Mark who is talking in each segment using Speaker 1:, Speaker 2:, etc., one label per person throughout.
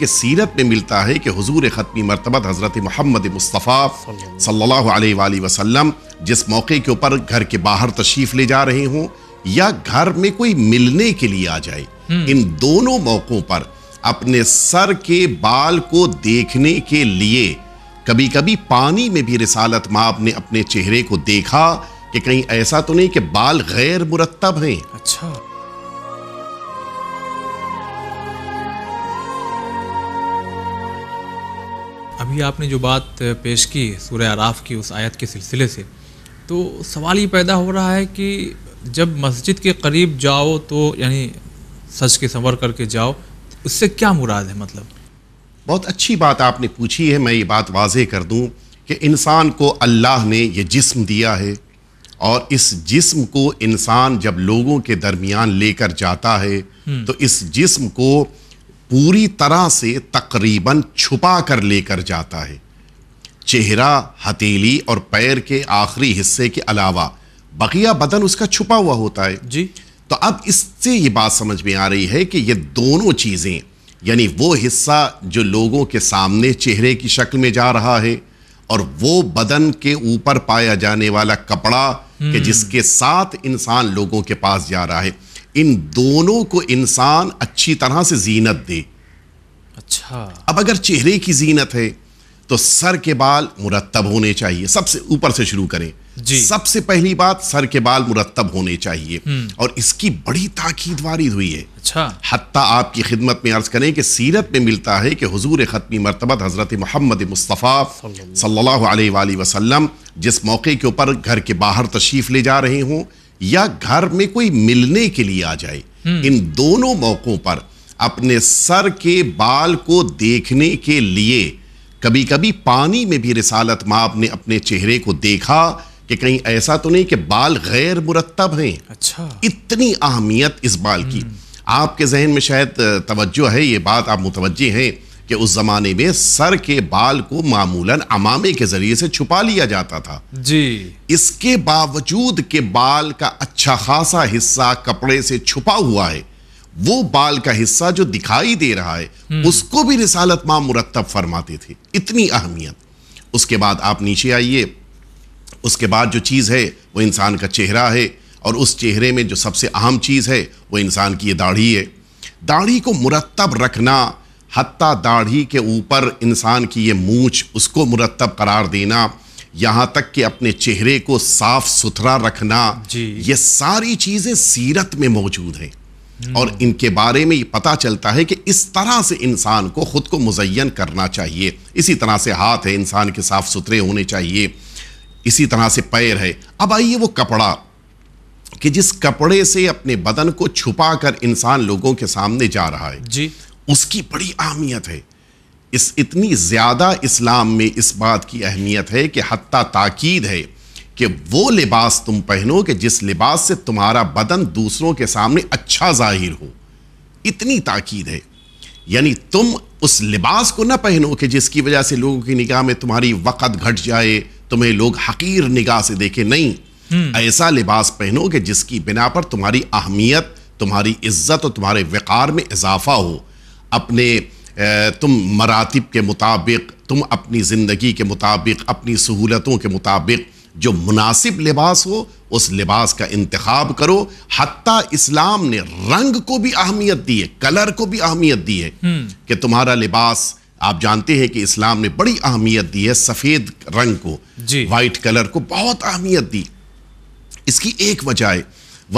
Speaker 1: कि सीरत में मिलता है कि हजूर ख़त्मी मरतबत हज़रत महमद मुस्तफ़ा सल्ला वसम जिस मौके के ऊपर घर के बाहर तशरीफ़ ले जा रहे हों या घर में कोई मिलने के लिए आ जाए हम्म। इन दोनों मौक़ों पर अपने सर के बाल को देखने के लिए कभी कभी पानी में भी रिसालत माँ ने अपने चेहरे को देखा कि कहीं ऐसा तो नहीं कि बाल गैर मुरतब हैं अच्छा अभी आपने जो बात पेश की सूर्य आराफ की उस आयत के सिलसिले से तो सवाल ये पैदा हो रहा है कि जब मस्जिद के करीब जाओ तो यानी सच के संवर करके जाओ उससे क्या मुराद है मतलब बहुत अच्छी बात आपने पूछी है मैं ये बात वाजे कर दूँ कि इंसान को अल्लाह ने यह जिस्म दिया है और इस जिस्म को इंसान जब लोगों के दरमियान लेकर जाता है हम्म। तो इस जिस्म को पूरी तरह से तकरीबन छुपा कर लेकर जाता है चेहरा हथेली और पैर के आखिरी हिस्से के अलावा बकिया बदन उसका छुपा हुआ होता है जी तो अब इससे ये बात समझ में आ रही है कि ये दोनों चीज़ें यानी वो हिस्सा जो लोगों के सामने चेहरे की शक्ल में जा रहा है और वो बदन के ऊपर पाया जाने वाला कपड़ा कि हम्म। जिसके साथ इंसान लोगों के पास जा रहा है इन दोनों को इंसान अच्छी तरह से जीनत दे अच्छा अब अगर चेहरे की जीनत है तो सर के बाल मुरतब होने चाहिए सबसे ऊपर से शुरू करें जी सबसे पहली बात सर के बाल मुरतब होने चाहिए हम्म। और इसकी बड़ी ताकीद वारिद हुई है अच्छा आपकी खिदमत में अर्ज करें कि सीरत में मिलता है कि हजूर ख़त्मी मरतबत हज़रत मोहम्मद मुस्तफ़ा सल्लल्लाहु अलैहि वसल्लम जिस मौके के ऊपर घर के बाहर तशरीफ़ ले जा रहे हों या घर में कोई मिलने के लिए आ जाए हम्म। इन दोनों मौकों पर अपने सर के बाल को देखने के लिए कभी कभी पानी में भी रिसालत माँ ने अपने चेहरे को देखा कि कहीं ऐसा तो नहीं कि बाल गैर मुरतब हैं अच्छा इतनी अहमियत इस बाल की हम्म। आपके जहन में शायद तवज्जो है ये बात आप मुतवजे हैं कि उस जमाने में सर के बाल को मामूलन अमामे के जरिए से छुपा लिया जाता था जी इसके बावजूद के बाल का अच्छा खासा हिस्सा कपड़े से छुपा हुआ है वो बाल का हिस्सा जो दिखाई दे रहा है हम्म। उसको भी रिसालत माँ मुरतब फरमाते थे इतनी अहमियत उसके बाद आप नीचे आइए उसके बाद जो चीज़ है वो इंसान का चेहरा है और उस चेहरे में जो सबसे अहम चीज़ है वो इंसान की ये दाढ़ी है दाढ़ी को मुरतब रखना हत्ता दाढ़ी के ऊपर इंसान की ये मूछ उसको मुरतब करार देना यहाँ तक कि अपने चेहरे को साफ सुथरा रखना ये सारी चीज़ें सीरत में मौजूद हैं हम्म। और इनके बारे में ये पता चलता है कि इस तरह से इंसान को ख़ुद को मुजयन करना चाहिए इसी तरह से हाथ है इंसान के साफ़ सुथरे होने चाहिए इसी तरह से पैर है अब आइए वो कपड़ा कि जिस कपड़े से अपने बदन को छुपा कर इंसान लोगों के सामने जा रहा है जी उसकी बड़ी अहमियत है इस इतनी ज़्यादा इस्लाम में इस बात की अहमियत है कि हत्ता ताकीद है कि वो लिबास तुम पहनो कि जिस लिबास से तुम्हारा बदन दूसरों के सामने अच्छा जाहिर हो इतनी ताकीद है यानी तुम उस लिबास को ना पहनो कि जिसकी वजह से लोगों की निगाह में तुम्हारी वक़्त घट जाए तुम्हें लोग हकीर निगाह से देखें नहीं हम्म। ऐसा लिबास पहनो कि जिसकी बिना पर तुम्हारी अहमियत तुम्हारी इज्जत और तुम्हारे वक़ार में इजाफा हो अपने तुम मरातब के मुताबिक तुम अपनी ज़िंदगी के मुताबिक अपनी सहूलतों के मुताबिक जो मुनासिब लिबास हो उस लिबास का इंतखब करो हती इस्लाम ने रंग को भी अहमियत दी है कलर को भी अहमियत दी है हम्म। कि तुम्हारा लिबास आप जानते हैं कि इस्लाम ने बड़ी अहमियत दी है सफ़ेद रंग को वाइट कलर को बहुत अहमियत दी इसकी एक वजह है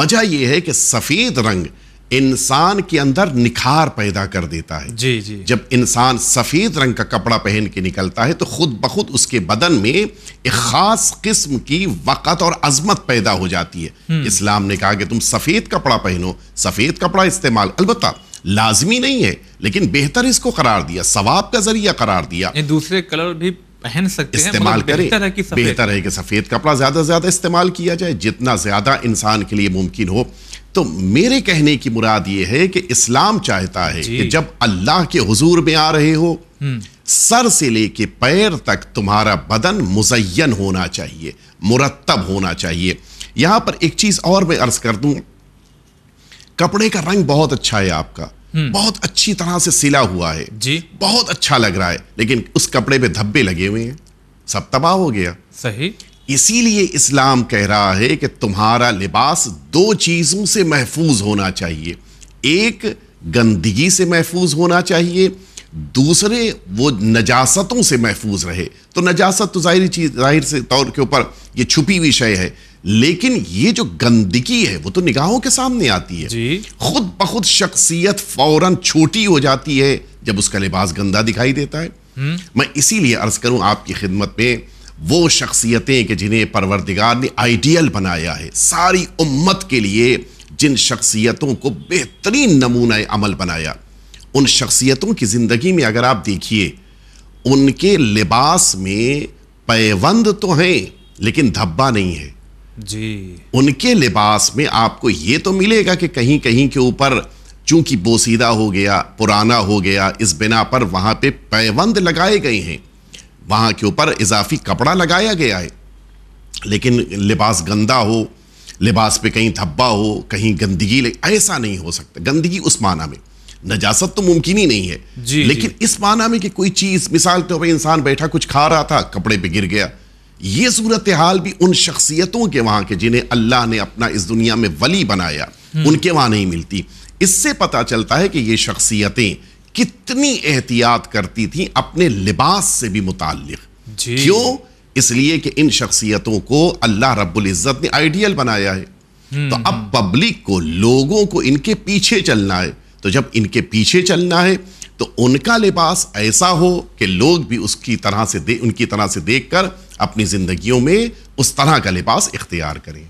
Speaker 1: वजह यह है कि सफ़ेद रंग इंसान के अंदर निखार पैदा कर देता है जी जी जब इंसान सफ़ेद रंग का कपड़ा पहन के निकलता है तो खुद ब खुद उसके बदन में एक ख़ास किस्म की वक़त और अजमत पैदा हो जाती है हम्म। इस्लाम ने कहा कि तुम सफ़ेद कपड़ा पहनो सफ़ेद कपड़ा इस्तेमाल अलबत् लाजमी नहीं है लेकिन बेहतर इसको करार दिया सवाब का जरिया करार दिया दूसरे कलर भी पहन सकते इस्तेमाल मतलब करें बेहतर है कि सफेद कपड़ा ज्यादा से ज्यादा इस्तेमाल किया जाए जितना ज्यादा इंसान के लिए मुमकिन हो तो मेरे कहने की मुराद ये है कि इस्लाम चाहता है कि जब अल्लाह के हुजूर में आ रहे हो हम्म। सर से लेके पैर तक तुम्हारा बदन मुजयन होना चाहिए मुरतब होना चाहिए यहां पर एक चीज और मैं अर्ज कर दू कपड़े का रंग बहुत अच्छा है आपका हम्म। बहुत अच्छी तरह से सिला हुआ है जी बहुत अच्छा लग रहा है लेकिन उस कपड़े पे धब्बे लगे हुए हैं सब तबाह हो गया सही इसीलिए इस्लाम कह रहा है कि तुम्हारा लिबास दो चीज़ों से महफूज होना चाहिए एक गंदगी से महफूज होना चाहिए दूसरे वो नजासतों से महफूज रहे तो नजासत तो जाहिर चीज़ जाहिर से तौर के ऊपर ये छुपी हुई शय है लेकिन ये जो गंदगी है वो तो निगाहों के सामने आती है जी। खुद ब खुद शख्सियत फौरन छोटी हो जाती है जब उसका लिबास गंदा दिखाई देता है हम्म। मैं इसीलिए अर्ज करूं आपकी खिदमत में वो शख्सियतें कि जिन्हें परवरदिगार ने आइडियल बनाया है सारी उम्मत के लिए जिन शख्सियतों को बेहतरीन नमूना अमल बनाया उन शख्सियतों की ज़िंदगी में अगर आप देखिए उनके लिबास में पैवंद तो हैं लेकिन धब्बा नहीं है जी उनके लिबास में आपको ये तो मिलेगा कि कहीं कहीं के ऊपर चूंकि बोसीदा हो गया पुराना हो गया इस बिना पर वहाँ पे पैवंद लगाए गए हैं वहाँ के ऊपर इजाफी कपड़ा लगाया गया है लेकिन लिबास गंदा हो लिबास पे कहीं धब्बा हो कहीं गंदगी ऐसा नहीं हो सकता गंदगी उस माना में नजासत तो मुमकिन ही नहीं है जी, लेकिन जी। इस माना में कि कोई चीज़ मिसाल तो पर इंसान बैठा कुछ खा रहा था कपड़े पे गिर गया ये सूरत हाल भी उन शख्सियतों के वहाँ के जिन्हें अल्लाह ने अपना इस दुनिया में वली बनाया हम्म। उनके वहाँ नहीं मिलती इससे पता चलता है कि ये शख्सियतें कितनी एहतियात करती थी अपने लिबास से भी मुतल क्यों इसलिए कि इन शख्सियतों को अल्लाह रब्बुल इज़्ज़त ने आइडियल बनाया है हम्म, तो अब हम्म। पब्लिक को लोगों को इनके पीछे चलना है तो जब इनके पीछे चलना है तो उनका लिबास ऐसा हो कि लोग भी उसकी तरह से दे उनकी तरह से देखकर अपनी ज़िंदगियों में उस तरह का लिबास इख्तियार करें